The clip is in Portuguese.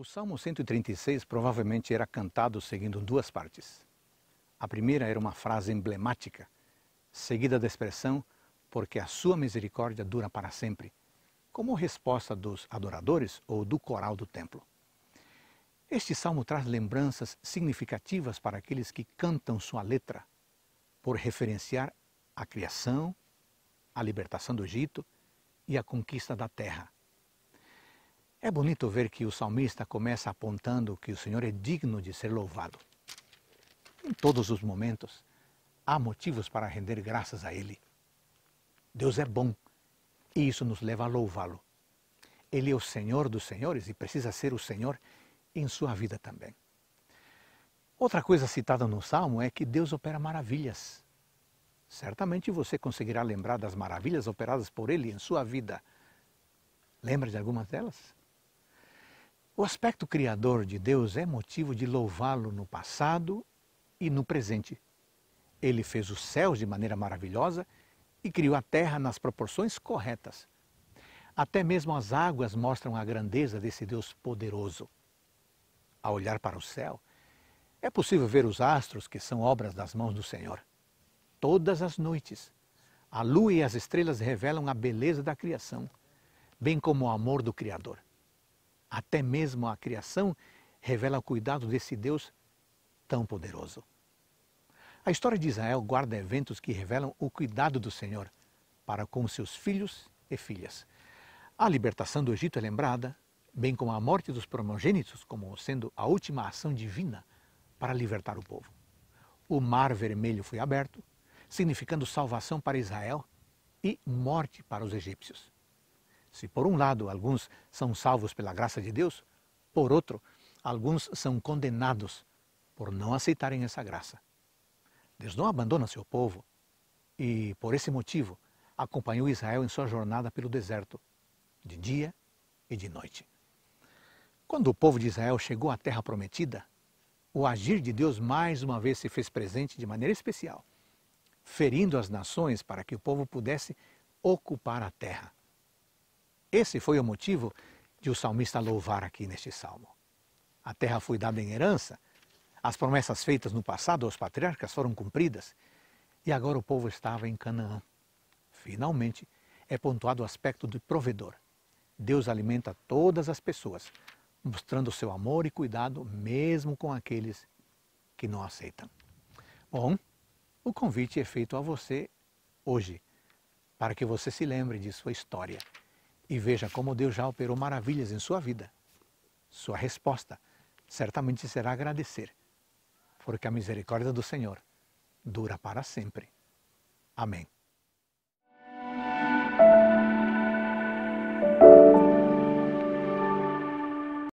O Salmo 136 provavelmente era cantado seguindo duas partes. A primeira era uma frase emblemática, seguida da expressão porque a sua misericórdia dura para sempre, como resposta dos adoradores ou do coral do templo. Este salmo traz lembranças significativas para aqueles que cantam sua letra, por referenciar a criação, a libertação do Egito e a conquista da terra. É bonito ver que o salmista começa apontando que o Senhor é digno de ser louvado. Em todos os momentos, há motivos para render graças a Ele. Deus é bom e isso nos leva a louvá-lo. Ele é o Senhor dos Senhores e precisa ser o Senhor em sua vida também. Outra coisa citada no Salmo é que Deus opera maravilhas. Certamente você conseguirá lembrar das maravilhas operadas por Ele em sua vida. Lembra de algumas delas? O aspecto criador de Deus é motivo de louvá-lo no passado e no presente. Ele fez os céus de maneira maravilhosa e criou a terra nas proporções corretas. Até mesmo as águas mostram a grandeza desse Deus poderoso. Ao olhar para o céu, é possível ver os astros que são obras das mãos do Senhor. Todas as noites, a lua e as estrelas revelam a beleza da criação, bem como o amor do Criador até mesmo a criação, revela o cuidado desse Deus tão poderoso. A história de Israel guarda eventos que revelam o cuidado do Senhor para com seus filhos e filhas. A libertação do Egito é lembrada, bem como a morte dos primogênitos como sendo a última ação divina para libertar o povo. O mar vermelho foi aberto, significando salvação para Israel e morte para os egípcios. Se por um lado alguns são salvos pela graça de Deus, por outro, alguns são condenados por não aceitarem essa graça. Deus não abandona seu povo e, por esse motivo, acompanhou Israel em sua jornada pelo deserto, de dia e de noite. Quando o povo de Israel chegou à terra prometida, o agir de Deus mais uma vez se fez presente de maneira especial, ferindo as nações para que o povo pudesse ocupar a terra. Esse foi o motivo de o salmista louvar aqui neste salmo. A terra foi dada em herança, as promessas feitas no passado aos patriarcas foram cumpridas, e agora o povo estava em Canaã. Finalmente, é pontuado o aspecto do provedor. Deus alimenta todas as pessoas, mostrando seu amor e cuidado mesmo com aqueles que não aceitam. Bom, o convite é feito a você hoje, para que você se lembre de sua história e veja como Deus já operou maravilhas em sua vida. Sua resposta certamente será agradecer, porque a misericórdia do Senhor dura para sempre. Amém.